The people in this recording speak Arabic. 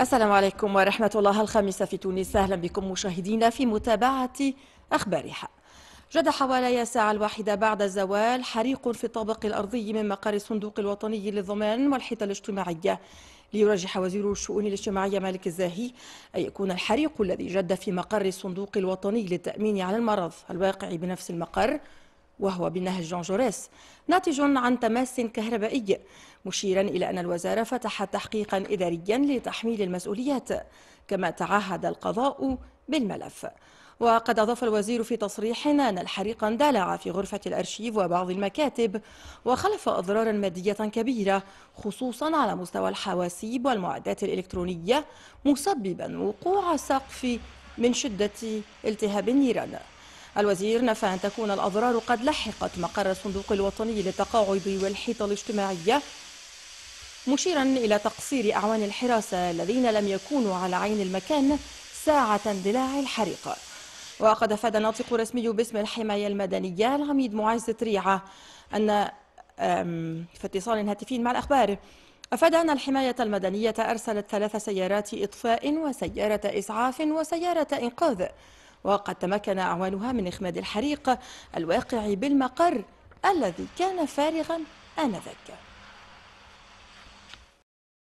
السلام عليكم ورحمة الله الخامسة في تونس أهلا بكم مشاهدينا في متابعة أخبارها جد حوالي ساعة الواحدة بعد الزوال حريق في الطابق الأرضي من مقر الصندوق الوطني للضمان والحيطة الاجتماعية ليرجح وزير الشؤون الاجتماعية مالك الزاهي أن يكون الحريق الذي جد في مقر الصندوق الوطني للتأمين على المرض الواقع بنفس المقر وهو بنهج جون جوريس ناتج عن تماس كهربائي مشيرا إلى أن الوزارة فتحت تحقيقا إداريا لتحميل المسؤوليات كما تعهد القضاء بالملف وقد أضاف الوزير في تصريح أن الحريق اندلع في غرفة الأرشيف وبعض المكاتب وخلف أضرارا مادية كبيرة خصوصا على مستوى الحواسيب والمعدات الإلكترونية مسببا وقوع سقف من شدة التهاب النيران الوزير نفى أن تكون الأضرار قد لحقت مقر الصندوق الوطني للتقاعد والحيطة الاجتماعية مشيرا إلى تقصير أعوان الحراسة الذين لم يكونوا على عين المكان ساعة اندلاع الحريق وقد أفاد ناطق رسمي باسم الحماية المدنية العميد معز تريعة أن في اتصال هاتفي مع الأخبار أفاد أن الحماية المدنية أرسلت ثلاث سيارات إطفاء وسيارة إسعاف وسيارة إنقاذ وقد تمكن أعوانها من إخماد الحريق الواقع بالمقر الذي كان فارغا آنذاك